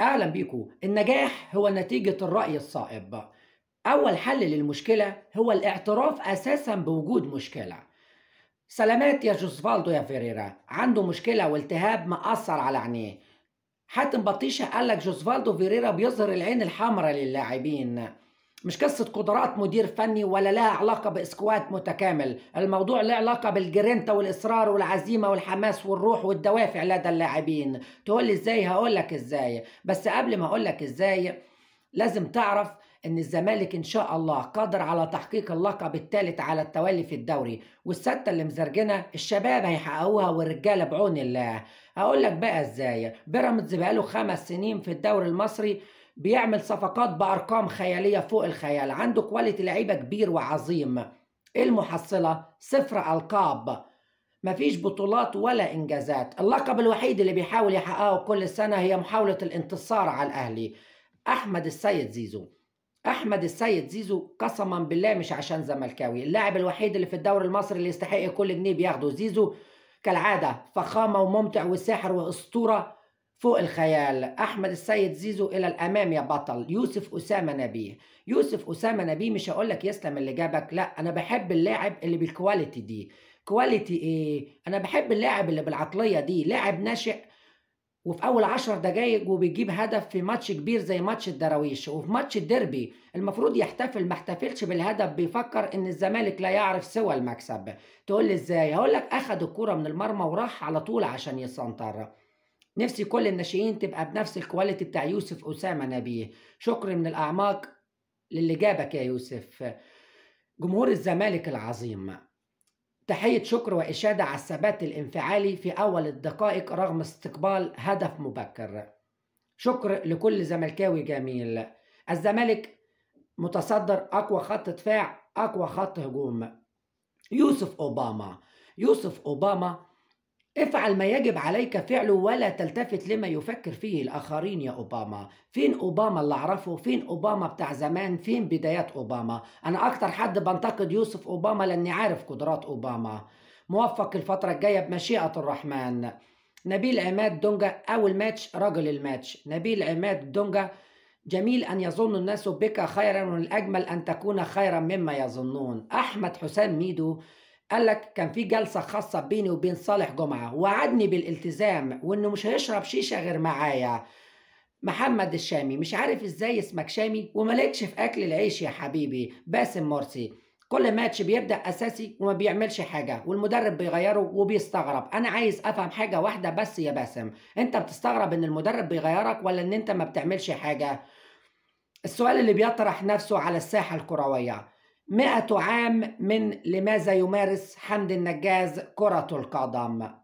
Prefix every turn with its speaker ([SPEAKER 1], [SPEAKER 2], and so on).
[SPEAKER 1] اهلا بيكم النجاح هو نتيجه الراي الصائب اول حل للمشكله هو الاعتراف اساسا بوجود مشكله سلامات يا جوزفالدو يا فيريرا عنده مشكله والتهاب مأثر على عينيه حاتم بطيشه قال لك جوزفالدو فيريرا بيظهر العين الحمراء للاعبين مش قصة قدرات مدير فني ولا لها علاقة بإسكواد متكامل الموضوع له علاقة بالجرينتا والإصرار والعزيمة والحماس والروح والدوافع لدى اللاعبين تقول لي إزاي هقولك إزاي بس قبل ما أقولك إزاي لازم تعرف ان الزمالك ان شاء الله قادر على تحقيق اللقب الثالث على التوالي في الدوري والسته اللي مزرجنه الشباب هيحققوها والرجاله بعون الله هقول لك بقى ازاي بيراميدز بقاله خمس سنين في الدوري المصري بيعمل صفقات بارقام خياليه فوق الخيال عنده كواليتي لعيبه كبير وعظيم المحصله صفر القاب مفيش بطولات ولا انجازات اللقب الوحيد اللي بيحاول يحققه كل سنه هي محاوله الانتصار على الاهلي احمد السيد زيزو احمد السيد زيزو قسما بالله مش عشان زملكاوي اللاعب الوحيد اللي في الدوري المصري اللي يستحق كل جنيه بياخده زيزو كالعاده فخامه وممتع وساحر واسطوره فوق الخيال احمد السيد زيزو الى الامام يا بطل يوسف اسامه نبيه يوسف اسامه نبيه مش هقول لك يسلم اللي جابك لا انا بحب اللاعب اللي بالكواليتي دي كواليتي ايه انا بحب اللاعب اللي بالعقليه دي لاعب ناشئ وفي اول عشر دقايق وبيجيب هدف في ماتش كبير زي ماتش الدراويش وفي ماتش الديربي المفروض يحتفل ما احتفلش بالهدف بيفكر ان الزمالك لا يعرف سوى المكسب تقول لي ازاي هقول لك اخد الكوره من المرمى وراح على طول عشان يسنطر نفسي كل الناشئين تبقى بنفس الكواليتي بتاع يوسف أسامة نبيه شكر من الأعماق للي جابك يا يوسف جمهور الزمالك العظيم تحية شكر وإشادة على الثبات الانفعالي في أول الدقائق رغم استقبال هدف مبكر شكر لكل زملكاوي جميل الزمالك متصدر أقوى خط دفاع أقوى خط هجوم يوسف أوباما يوسف أوباما افعل ما يجب عليك فعله ولا تلتفت لما يفكر فيه الآخرين يا أوباما فين أوباما اللي أعرفه فين أوباما بتاع زمان فين بدايات أوباما أنا أكتر حد بنتقد يوسف أوباما لأني عارف قدرات أوباما موفق الفترة الجاية بمشيئة الرحمن نبيل عماد دونجا أول ماتش رجل الماتش نبيل عماد دونجا جميل أن يظن الناس بك خيرا والأجمل أن تكون خيرا مما يظنون أحمد حسام ميدو قال لك كان في جلسة خاصة بيني وبين صالح جمعة وعدني بالالتزام وإنه مش هيشرب شيشة غير معايا محمد الشامي مش عارف ازاي اسمك شامي ومالكش في أكل العيش يا حبيبي باسم مرسي كل ماتش بيبدأ أساسي وما بيعملش حاجة والمدرب بيغيره وبيستغرب أنا عايز أفهم حاجة واحدة بس يا باسم أنت بتستغرب إن المدرب بيغيرك ولا إن أنت ما بتعملش حاجة السؤال اللي بيطرح نفسه على الساحة الكروية مئة عام من لماذا يمارس حمد النجاز كرة القدم